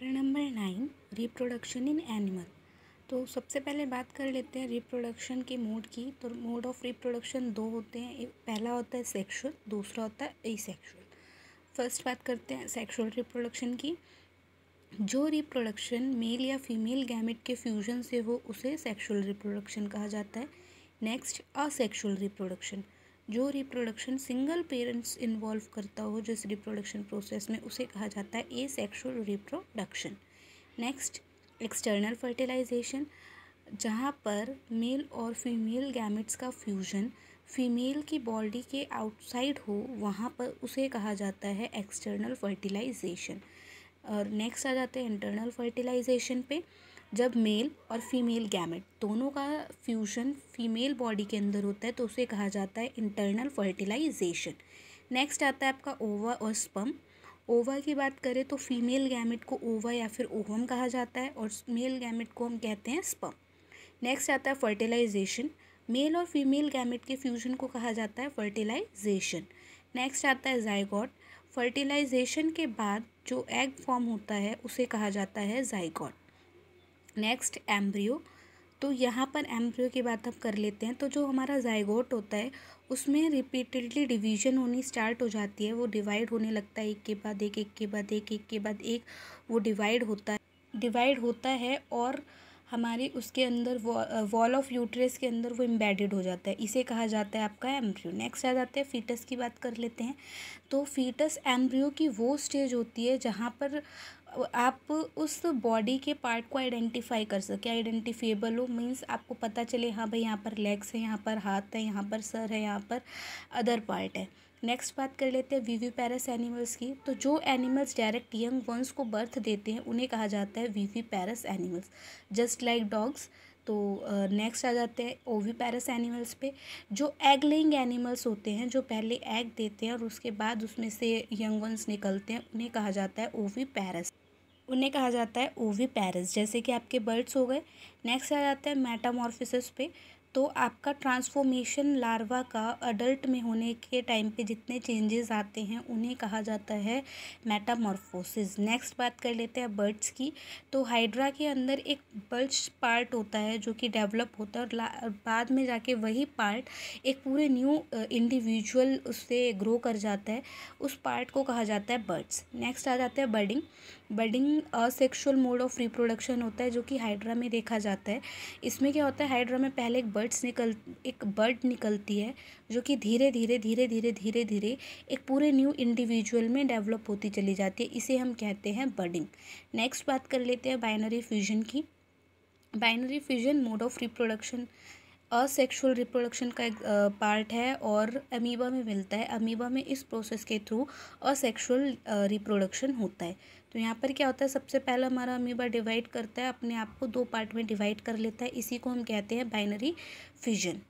chapter number nine reproduction in animal तो सबसे पहले बात कर लेते हैं रिप्रोडक्शन के मोड की तो मोड ऑफ रिप्रोडक्शन दो होते हैं पहला होता है सेक्शुअल दूसरा होता है सेक्शुअल फर्स्ट बात करते हैं सेक्शुअल रिप्रोडक्शन की जो रिप्रोडक्शन मेल या फीमेल गैमेट के फ्यूजन से हो उसे सेक्शुअल रिप्रोडक्शन कहा जाता है नेक्स्ट असेक्शुअल रिप्रोडक्शन जो रिप्रोडक्शन सिंगल पेरेंट्स इन्वॉल्व करता हो जिस रिप्रोडक्शन प्रोसेस में उसे कहा जाता है asexual reproduction next external fertilisation जहाँ पर मेल और फीमेल गैमेट्स का फ्यूजन फीमेल की बॉडी के आउटसाइड हो वहाँ पर उसे कहा जाता है एक्सटर्नल फर्टिलाइजेशन और नेक्स्ट आ जाते हैं इंटरनल फर्टिलाइजेशन पे जब मेल और फीमेल गैमेट दोनों का फ्यूज़न फीमेल बॉडी के अंदर होता है तो उसे कहा जाता है इंटरनल फर्टिलाइजेशन नेक्स्ट आता है आपका ओवा और स्पम ओवा की बात करें तो फीमेल गैमेट को ओवा या फिर ओवम कहा जाता है और मेल गैमेट को हम कहते हैं स्पम नेक्स्ट आता है फर्टिलाइजेशन मेल और फीमेल गैमेट के फ्यूजन को कहा जाता है फर्टिलाइजेशन नेक्स्ट आता है जाइगॉट फर्टिलाइजेशन के बाद जो एग फॉर्म होता है उसे कहा जाता है जाइगॉट नेक्स्ट एम्ब्रियो तो यहाँ पर एम्ब्रियो की बात हम कर लेते हैं तो जो हमारा जायगोट होता है उसमें रिपीटेडली डिवीजन होनी स्टार्ट हो जाती है वो डिवाइड होने लगता है एक के बाद एक एक के बाद एक एक के बाद एक वो डिवाइड होता है डिवाइड होता है और हमारी उसके अंदर वॉल ऑफ यूट्रेस के अंदर वो एम्बेडेड हो जाता है इसे कहा जाता है आपका एम्ब्रियो नेक्स्ट आ जाता है फीटस की बात कर लेते हैं तो फीटस एम्ब्रियो की वो स्टेज होती है जहाँ पर आप उस बॉडी के पार्ट को आइडेंटिफाई कर सके आइडेंटिफिएबल हो मीन्स आपको पता चले हाँ भाई यहाँ पर लेग्स है यहाँ पर हाथ है यहाँ पर सर है यहाँ पर अदर पार्ट है नेक्स्ट बात कर लेते हैं वीवी पैरस एनिमल्स की तो जो एनिमल्स डायरेक्ट यंग वंस को बर्थ देते हैं उन्हें कहा जाता है viviparous animals just like dogs तो नेक्स्ट आ जाते हैं ओवी पैरस एनिमल्स पे जो एग लेइंग एनिमल्स होते हैं जो पहले एग देते हैं और उसके बाद उसमें से यंग वंस निकलते हैं उन्हें कहा जाता है ओवी पैरस उन्हें कहा जाता है ओवी पैरस जैसे कि आपके बर्ड्स हो गए नेक्स्ट आ जाता है मेटामॉर्फिस पे तो आपका ट्रांसफॉर्मेशन लार्वा का अडल्ट में होने के टाइम पे जितने चेंजेस आते हैं उन्हें कहा जाता है मेटामॉर्फोसिस नेक्स्ट बात कर लेते हैं बर्ड्स की तो हाइड्रा के अंदर एक बल्च पार्ट होता है जो कि डेवलप होता है और बाद में जाके वही पार्ट एक पूरे न्यू इंडिविजुअल uh, उससे ग्रो कर जाता है उस पार्ट को कहा जाता है बर्ड्स नेक्स्ट आ जाता है budding budding asexual mode of reproduction होता है जो कि हाइड्रा में देखा जाता है इसमें क्या होता है हाइड्रा में पहले एक बर्ड्स निकल एक बर्ड निकलती है जो कि धीरे धीरे धीरे धीरे धीरे धीरे एक पूरे न्यू इंडिविजुअल में डेवलप होती चली जाती है इसे हम कहते हैं बर्डिंग नेक्स्ट बात कर लेते हैं बाइनरी फ्यूजन की binary fusion mode of reproduction asexual reproduction का एक पार्ट है और अमीबा में मिलता है अमीबा में इस प्रोसेस के थ्रू असेक्सुअल रिप्रोडक्शन होता है तो यहाँ पर क्या होता है सबसे पहला हमारा अमीबा डिवाइड करता है अपने आप को दो पार्ट में डिवाइड कर लेता है इसी को हम कहते हैं बाइनरी फिजन